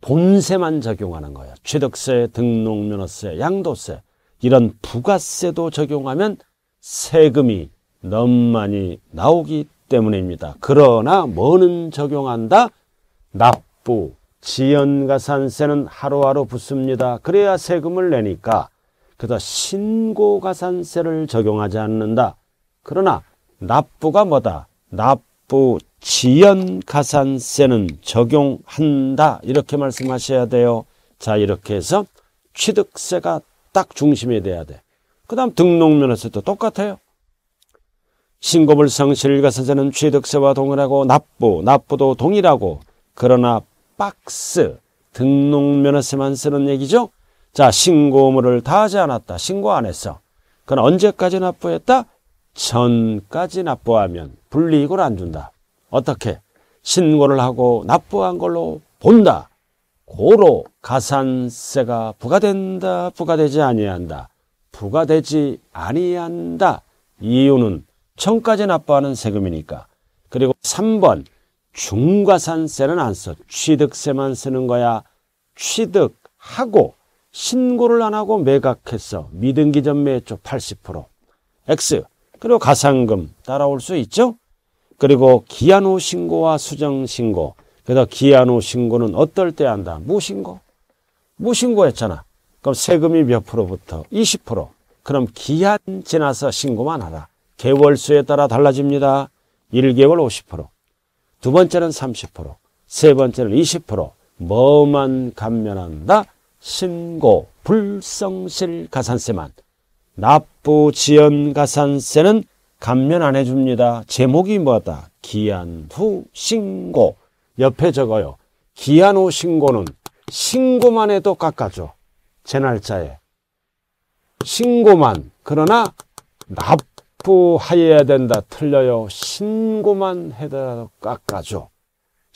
본세만 적용하는 거예요. 취득세, 등록면허세, 양도세 이런 부가세도 적용하면 세금이 너무 많이 나오기 때문입니다. 그러나 뭐는 적용한다? 납부, 지연가산세는 하루하루 붙습니다. 그래야 세금을 내니까 그래서 신고가산세를 적용하지 않는다. 그러나 납부가 뭐다? 납부 지연가산세는 적용한다. 이렇게 말씀하셔야 돼요. 자 이렇게 해서 취득세가 딱 중심이 돼야 돼. 그 다음 등록면허세도 똑같아요. 신고불성 실가산세는 취득세와 동일하고 납부, 납부도 동일하고 그러나 박스, 등록면허세만 쓰는 얘기죠. 자, 신고물을 다 하지 않았다. 신고 안 했어. 그건 언제까지 납부했다? 전까지 납부하면 불리익을 안 준다. 어떻게? 신고를 하고 납부한 걸로 본다. 고로 가산세가 부과된다. 부과되지 아니한다. 부과되지 아니한다. 이유는 전까지 납부하는 세금이니까. 그리고 3번 중과산세는 안 써. 취득세만 쓰는 거야. 취득하고 신고를 안 하고 매각해서 미등기 전매조80% X 그리고 가상금 따라올 수 있죠. 그리고 기한 후 신고와 수정 신고 그래서 기한 후 신고는 어떨 때 한다? 무신고 무신고 했잖아. 그럼 세금이 몇 프로부터? 20% 그럼 기한 지나서 신고만 하라. 개월 수에 따라 달라집니다. 1개월 50%, 두 번째는 30%, 세 번째는 20%, 뭐만 감면한다? 신고 불성실 가산세만 납부지연 가산세는 감면 안 해줍니다. 제목이 뭐다? 기한 후 신고 옆에 적어요. 기한 후 신고는 신고만 해도 깎아줘. 제 날짜에 신고만 그러나 납부하여야 된다 틀려요. 신고만 해도 깎아줘.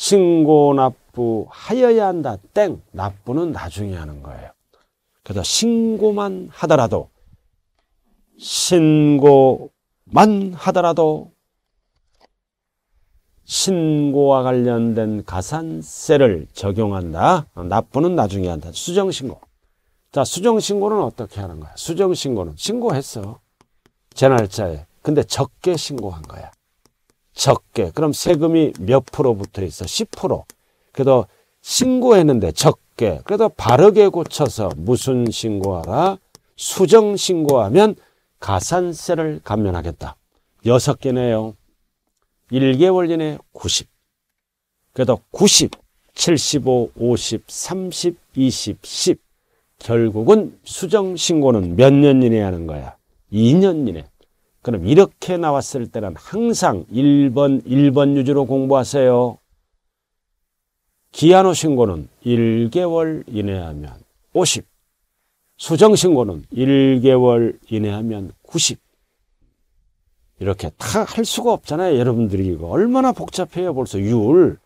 신고 납부 하여야 한다. 땡. 납부는 나중에 하는 거예요. 그래서 신고만 하더라도 신고만 하더라도 신고와 관련된 가산세를 적용한다. 납부는 나중에 한다. 수정신고. 자, 수정신고는 어떻게 하는 거야? 수정신고는 신고했어. 제 날짜에. 근데 적게 신고한 거야. 적게. 그럼 세금이 몇 프로 붙어 있어? 10%. 그래도 신고했는데 적게. 그래도 바르게 고쳐서 무슨 신고하라? 수정 신고하면 가산세를 감면하겠다. 여섯 개네요. 1개월 이내 90. 그래도 90, 75, 50, 30, 20, 10. 결국은 수정 신고는 몇 년 이내 하는 거야? 2년 이내. 그럼 이렇게 나왔을 때는 항상 1번, 1번 유지로 공부하세요. 기한호 신고는 1개월 이내 하면 50. 수정 신고는 1개월 이내 하면 90. 이렇게 다 할 수가 없잖아요. 여러분들이 이거 얼마나 복잡해요. 벌써 6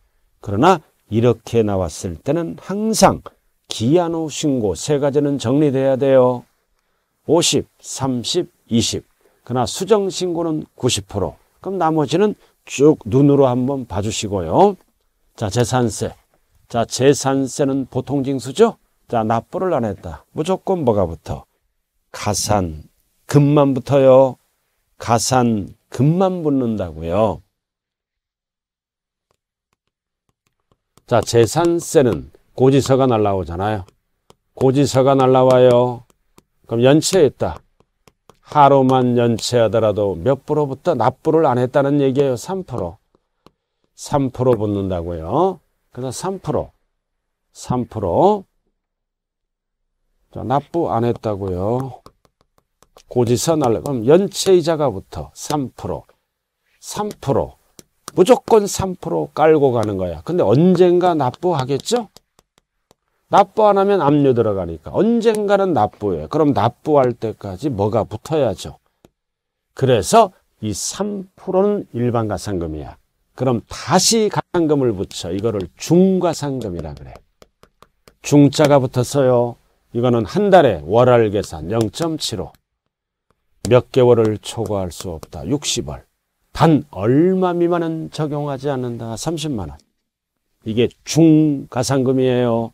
그러나 이렇게 나왔을 때는 항상 기한 후 신고 세 가지는 정리돼야 돼요. 50, 30, 20. 그러나 수정 신고는 90%. 그럼 나머지는 쭉 눈으로 한번 봐주시고요. 자, 재산세. 자, 재산세는 보통 징수죠? 자, 납부를 안 했다. 무조건 뭐가 붙어? 가산, 금만 붙어요. 가산, 금만 붙는다고요. 자, 재산세는 고지서가 날라오잖아요. 고지서가 날라와요. 그럼 연체했다. 하루만 연체하더라도 몇 프로부터 납부를 안 했다는 얘기예요. 3%. 3% 붙는다고요. 그래서 3%. 3%. 자, 납부 안 했다고요. 고지서 날라. 그럼 연체이자가 붙어. 3%. 3%. 무조건 3% 깔고 가는 거야. 근데 언젠가 납부하겠죠? 납부 안 하면 압류 들어가니까 언젠가는 납부해 그럼 납부할 때까지 뭐가 붙어야죠. 그래서 이 3%는 일반가산금이야. 그럼 다시 가산금을 붙여. 이거를 중가산금이라 그래. 중자가 붙었어요. 이거는 한 달에 월할 계산 0.75. 몇 개월을 초과할 수 없다. 60월. 단 얼마 미만은 적용하지 않는다. 30만 원. 이게 중가산금이에요.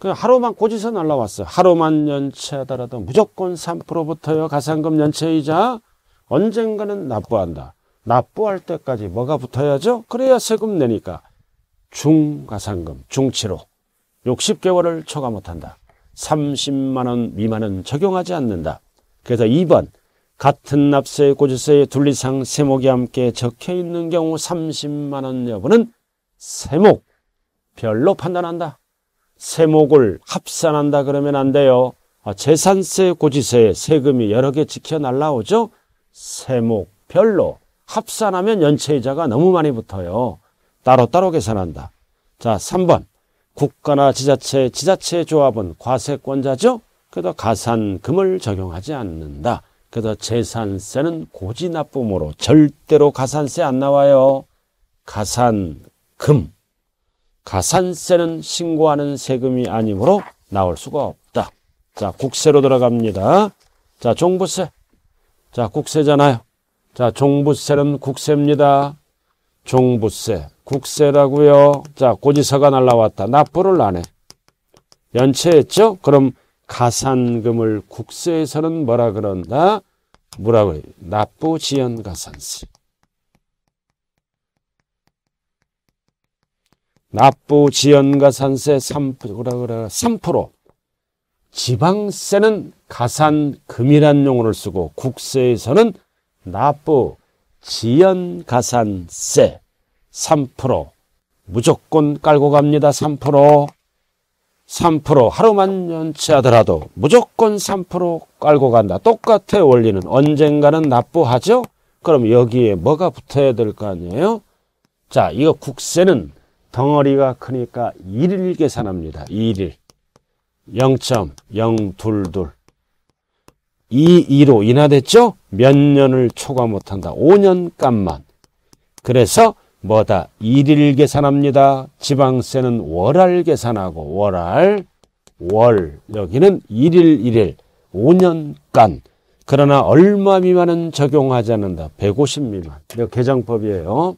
그 하루만 고지서 날라왔어 하루만 연체하더라도 무조건 3%부터요. 가산금 연체이자 언젠가는 납부한다. 납부할 때까지 뭐가 붙어야죠? 그래야 세금 내니까. 중가산금, 중치로 60개월을 초과 못한다. 30만원 미만은 적용하지 않는다. 그래서 2번 같은 납세 고지서에 둘 이상 세목이 함께 적혀 있는 경우 30만원 여부는 세목별로 판단한다. 세목을 합산한다 그러면 안 돼요. 아, 재산세 고지세에 세금이 여러 개 지켜 날라오죠. 세목 별로 합산하면 연체이자가 너무 많이 붙어요. 따로따로 계산한다. 자, 3번. 국가나 지자체, 지자체 조합은 과세권자죠? 그래서 가산금을 적용하지 않는다. 그래서 재산세는 고지납품으로 절대로 가산세 안 나와요. 가산금. 가산세는 신고하는 세금이 아니므로 나올 수가 없다. 자, 국세로 들어갑니다. 자, 종부세. 자, 국세잖아요. 자, 종부세는 국세입니다. 종부세, 국세라고요. 자, 고지서가 날라왔다. 납부를 안 해. 연체했죠? 그럼 가산금을 국세에서는 뭐라 그런다? 뭐라고 해 납부지연가산세. 납부 지연 가산세 3% 그래 그래 3% 지방세는 가산금이란 용어를 쓰고 국세에서는 납부 지연 가산세 3% 무조건 깔고 갑니다. 3% 3% 하루만 연체하더라도 무조건 3% 깔고 간다. 똑같은 원리는 언젠가는 납부하죠. 그럼 여기에 뭐가 붙어야 될 거 아니에요? 자, 이거 국세는 덩어리가 크니까 1일 계산합니다. 1일 0.022 22로 인하됐죠? 몇 년을 초과 못한다. 5년 간만 그래서 뭐다? 1일 계산합니다. 지방세는 월할 계산하고 월할월 여기는 1일 1일 5년간 그러나 얼마 미만은 적용하지 않는다. 150 미만. 이거 개정법이에요.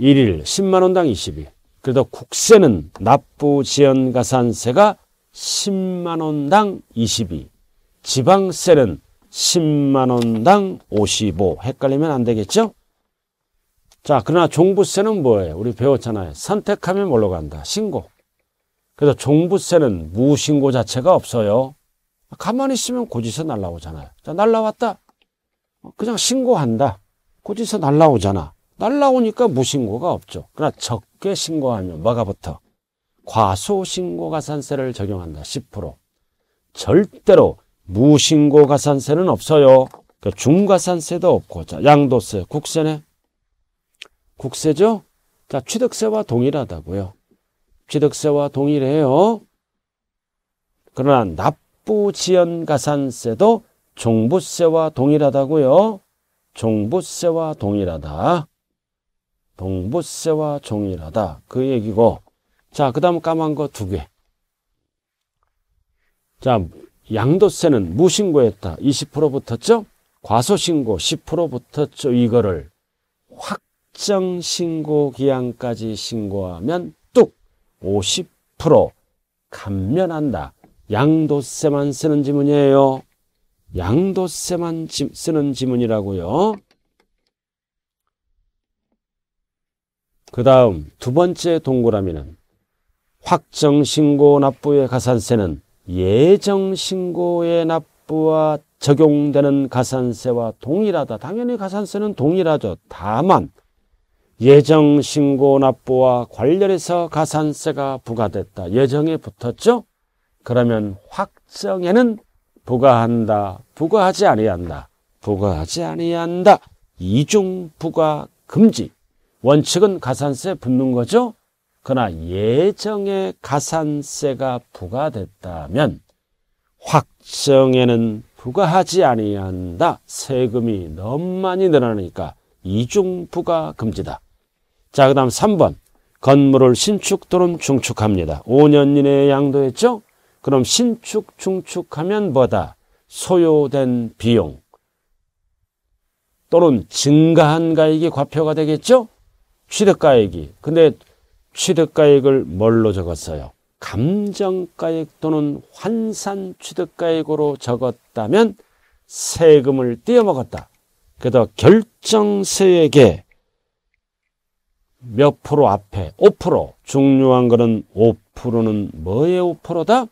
1일 10만원당 20일. 그래도 국세는 납부 지연 가산세가 10만원당 22. 지방세는 10만원당 55. 헷갈리면 안 되겠죠? 자, 그러나 종부세는 뭐예요? 우리 배웠잖아요. 선택하면 뭘로 간다? 신고. 그래서 종부세는 무신고 자체가 없어요. 가만히 있으면 고지서 날라오잖아요. 자, 날라왔다. 그냥 신고한다. 고지서 날라오잖아. 날라오니까 무신고가 없죠. 그러나 적게 신고하면 뭐가 붙어? 과소신고가산세를 적용한다. 10% 절대로 무신고가산세는 없어요. 그러니까 중과산세도 없고 자 양도세, 국세네. 국세죠. 자 취득세와 동일하다고요. 취득세와 동일해요. 그러나 납부지연가산세도 종부세와 동일하다고요. 종부세와 동일하다. 동부세와 종일하다 그 얘기고 자그 다음 까만 거 두 개 자 양도세는 무신고했다 20% 붙었죠 과소신고 10% 붙었죠 이거를 확정신고 기한까지 신고하면 뚝 50% 감면한다 양도세만 쓰는 지문이에요 양도세만 쓰는 지문이라고요 그 다음 두 번째 동그라미는 확정신고 납부의 가산세는 예정신고의 납부와 적용되는 가산세와 동일하다. 당연히 가산세는 동일하죠. 다만 예정신고 납부와 관련해서 가산세가 부과됐다. 예정에 붙었죠? 그러면 확정에는 부과한다. 부과하지 아니한다. 부과하지 아니한다. 이중 부과 금지. 원칙은 가산세 붙는 거죠. 그러나 예정에 가산세가 부과됐다면 확정에는 부과하지 아니한다. 세금이 너무 많이 늘어나니까 이중부가 금지다. 자, 그 다음 3번. 건물을 신축 또는 중축합니다. 5년 이내에 양도했죠? 그럼 신축, 중축하면 뭐다? 소요된 비용 또는 증가한 가액이 과표가 되겠죠? 취득가액이. 근데 취득가액을 뭘로 적었어요? 감정가액 또는 환산 취득가액으로 적었다면 세금을 떼어먹었다. 그래서 결정세액의 몇 프로 앞에 5% 중요한 거는 5%는 뭐의 5%다?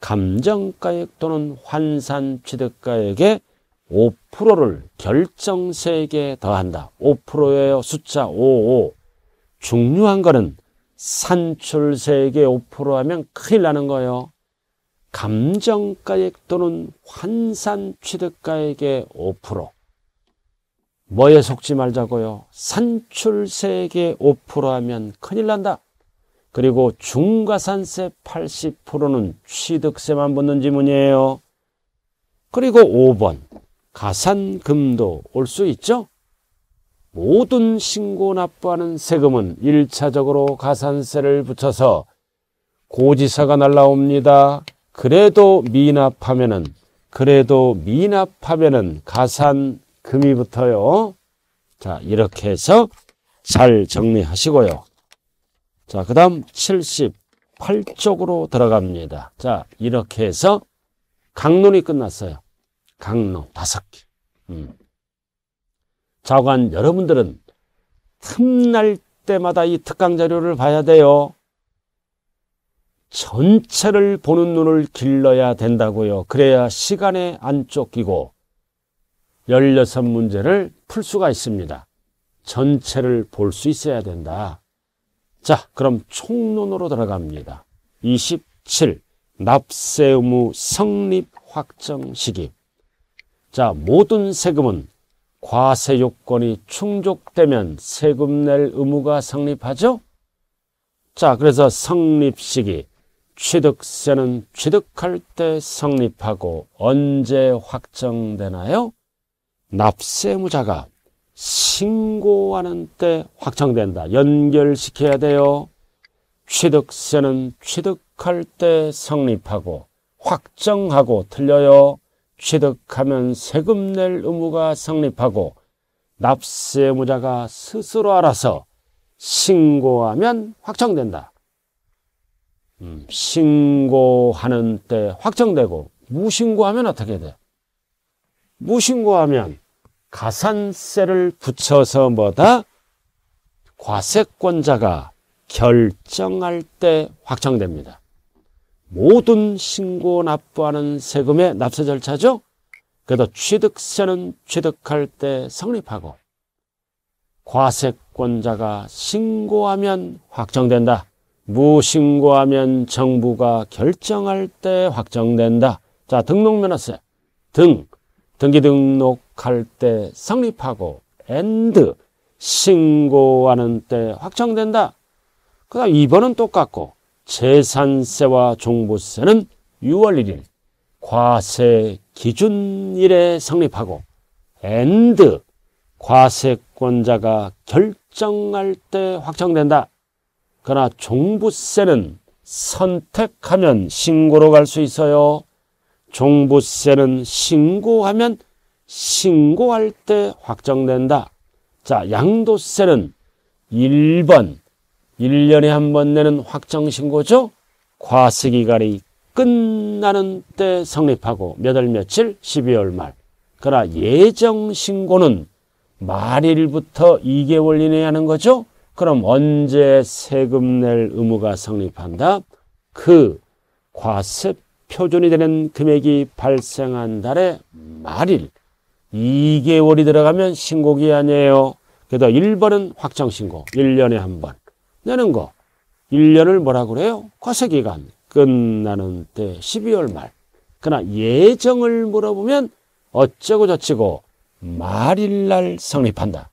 감정가액 또는 환산 취득가액의 5%를 결정세액에 더한다. 5%예요. 숫자 55. 중요한 거는 산출세액의 5% 하면 큰일 나는 거예요. 감정가액 또는 환산 취득가액의 5%. 뭐에 속지 말자고요. 산출세액5% 하면 큰일 난다. 그리고 중과산세 80%는 취득세만 붙는 지문이에요. 그리고 5번 가산금도 올 수 있죠. 모든 신고 납부하는 세금은 1차적으로 가산세를 붙여서 고지서가 날라옵니다. 그래도 미납하면은 그래도 미납하면은 가산금이 붙어요. 자 이렇게 해서 잘 정리하시고요. 자그 다음 78쪽으로 들어갑니다. 자 이렇게 해서 강론이 끝났어요. 강론 다섯 개. 음. 좌관 여러분들은 틈날 때마다 이 특강 자료를 봐야 돼요. 전체를 보는 눈을 길러야 된다고요. 그래야 시간에 안 쫓기고 16문제를 풀 수가 있습니다. 전체를 볼 수 있어야 된다. 자, 그럼 총론으로 들어갑니다. 27. 납세 의무 성립 확정 시기. 자, 모든 세금은 과세 요건이 충족되면 세금 낼 의무가 성립하죠? 자, 그래서 성립 시기, 취득세는 취득할 때 성립하고 언제 확정되나요? 납세무자가 신고하는 때 확정된다. 연결시켜야 돼요. 취득세는 취득할 때 성립하고 확정하고 틀려요. 취득하면 세금 낼 의무가 성립하고 납세 의무자가 스스로 알아서 신고하면 확정된다. 음, 신고하는 때 확정되고 무신고하면 어떻게 돼? 무신고하면 가산세를 붙여서 뭐다? 과세권자가 결정할 때 확정됩니다. 모든 신고 납부하는 세금의 납세 절차죠. 그래도 취득세는 취득할 때 성립하고 과세권자가 신고하면 확정된다. 무신고하면 정부가 결정할 때 확정된다. 자, 등록면허세 등 등기 등록할 때 성립하고 엔드 신고하는 때 확정된다. 그다음 2번은 똑같고 재산세와 종부세는 6월 1일 과세 기준일에 성립하고 엔드 과세권자가 결정할 때 확정된다. 그러나 종부세는 선택하면 신고로 갈 수 있어요. 종부세는 신고하면 신고할 때 확정된다. 자, 양도세는 1번 1년에 한 번 내는 확정신고죠. 과세기간이 끝나는 때 성립하고 몇월 며칠 12월 말. 그러나 예정신고는 말일부터 2개월 이내에 하는 거죠. 그럼 언제 세금 낼 의무가 성립한다? 그 과세 표준이 되는 금액이 발생한 달의 말일 2개월이 들어가면 신고기한이에요. 그래서 1번은 확정신고, 1년에 한 번. 내는 거. 1년을 뭐라 그래요? 과세기간 끝나는 때 12월 말. 그러나 예정을 물어보면 어쩌고 저쩌고 말일 날 성립한다.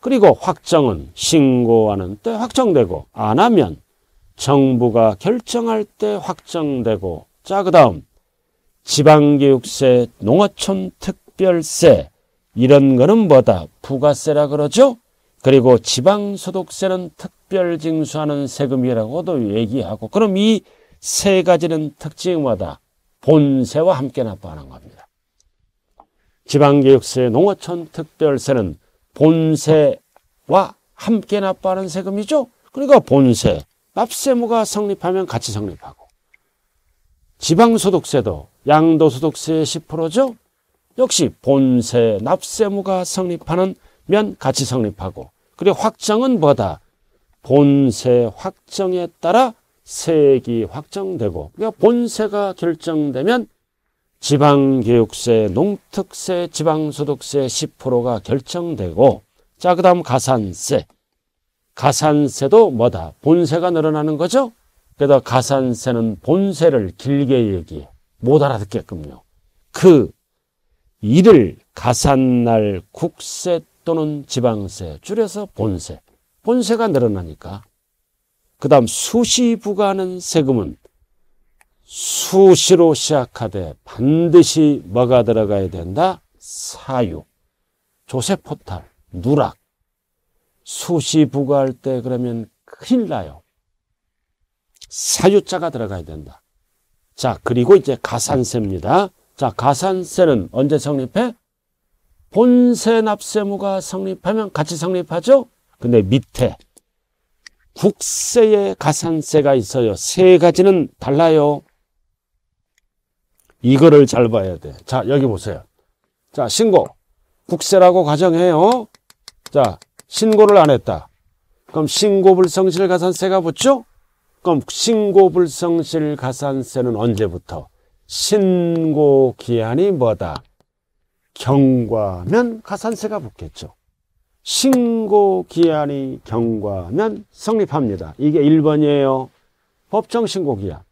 그리고 확정은 신고하는 때 확정되고 안 하면 정부가 결정할 때 확정되고 자 그다음 지방교육세, 농어촌 특별세 이런 거는 뭐다 부가세라 그러죠? 그리고 지방소득세는 특별 징수하는 세금이라고도 얘기하고 그럼 이 세 가지는 특징마다 본세와 함께 납부하는 겁니다. 지방교육세, 농어촌 특별세는 본세와 함께 납부하는 세금이죠. 그러니까 본세, 납세무가 성립하면 같이 성립하고 지방소득세도 양도소득세의 10%죠. 역시 본세, 납세무가 성립하는 면 같이 성립하고 그래 확정은 뭐다? 본세 확정에 따라 세액이 확정되고 그러니까 본세가 결정되면 지방교육세, 농특세, 지방소득세 10%가 결정되고 자, 그 다음 가산세. 가산세도 뭐다? 본세가 늘어나는 거죠? 그래서 가산세는 본세를 길게 얘기해. 못 알아듣게끔요. 그 일을 가산날 국세 또는 지방세, 줄여서 본세. 본세가 늘어나니까. 그 다음 수시 부과하는 세금은 수시로 시작하되 반드시 뭐가 들어가야 된다? 사유, 조세포탈, 누락. 수시 부과할 때 그러면 큰일 나요. 사유자가 들어가야 된다. 자, 그리고 이제 가산세입니다. 자, 가산세는 언제 성립해? 본세 납세무가 성립하면 같이 성립하죠? 근데 밑에 국세에 가산세가 있어요. 세 가지는 달라요. 이거를 잘 봐야 돼. 자, 여기 보세요. 자, 신고. 국세라고 가정해요. 자, 신고를 안 했다. 그럼 신고불성실 가산세가 붙죠? 그럼 신고불성실 가산세는 언제부터? 신고 기한이 뭐다? 경과하면 가산세가 붙겠죠. 신고 기한이 경과하면 성립합니다. 이게 1번이에요. 법정 신고 기한.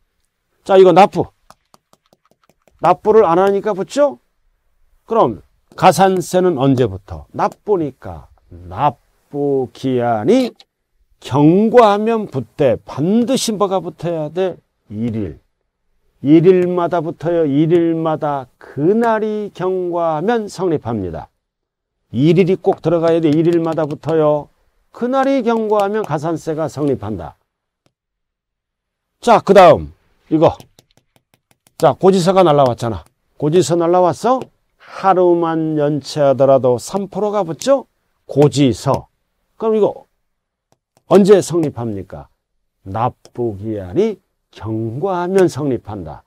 자, 이거 납부. 납부를 안 하니까 붙죠? 그럼 가산세는 언제부터? 납부니까 납부 기한이 경과하면 붙대. 반드시 뭐가 붙어야 돼? 1일. 1일마다부터요1일마다 그날이 경과하면 성립합니다. 1일이꼭 들어가야 돼1일마다부터요 그날이 경과하면 가산세가 성립한다. 자그 다음 이거 자 고지서가 날라왔잖아. 고지서 날라왔어? 하루만 연체하더라도 3%가 붙죠? 고지서 그럼 이거 언제 성립합니까? 납부기한이 경과하면 성립한다.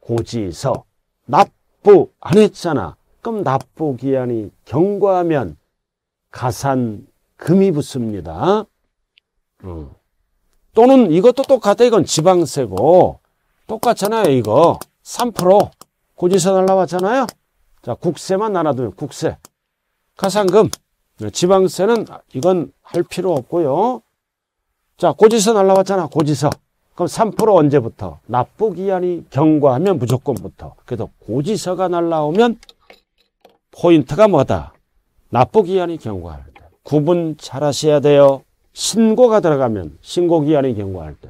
고지서 납부 안 했잖아. 그럼 납부 기한이 경과하면 가산 금이 붙습니다. 음. 또는 이것도 똑같아. 이건 지방세고 똑같잖아요. 이거 3% 고지서 날라왔잖아요. 자 국세만 나눠두면 국세 가산금 지방세는 이건 할 필요 없고요. 자 고지서 날라왔잖아. 고지서 그럼 3% 언제부터? 납부 기한이 경과하면 무조건부터. 그래서 고지서가 날라오면 포인트가 뭐다? 납부 기한이 경과할 때. 구분 잘 하셔야 돼요. 신고가 들어가면 신고 기한이 경과할 때.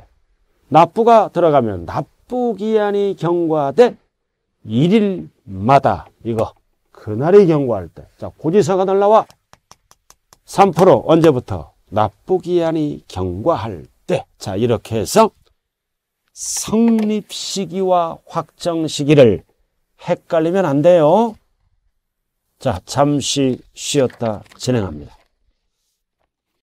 납부가 들어가면 납부 기한이 경과돼 1일마다 이거 그날이 경과할 때. 자, 고지서가 날라와. 3% 언제부터? 납부 기한이 경과할 때. 자, 이렇게 해서 성립 시기와 확정 시기를 헷갈리면 안 돼요. 자, 잠시 쉬었다 진행합니다.